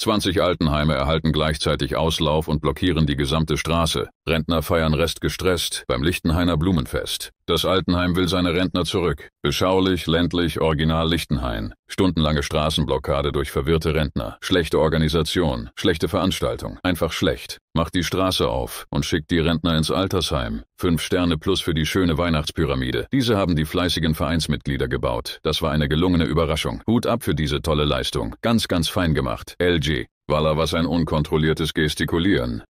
20 Altenheime erhalten gleichzeitig Auslauf und blockieren die gesamte Straße. Rentner feiern Rest gestresst beim Lichtenhainer Blumenfest. Das Altenheim will seine Rentner zurück. Beschaulich, ländlich, original Lichtenhain. Stundenlange Straßenblockade durch verwirrte Rentner. Schlechte Organisation, schlechte Veranstaltung. Einfach schlecht. Macht die Straße auf und schickt die Rentner ins Altersheim. Fünf Sterne plus für die schöne Weihnachtspyramide. Diese haben die fleißigen Vereinsmitglieder gebaut. Das war eine gelungene Überraschung. Hut ab für diese tolle Leistung. Ganz, ganz fein gemacht. LG. Walla, was ein unkontrolliertes Gestikulieren.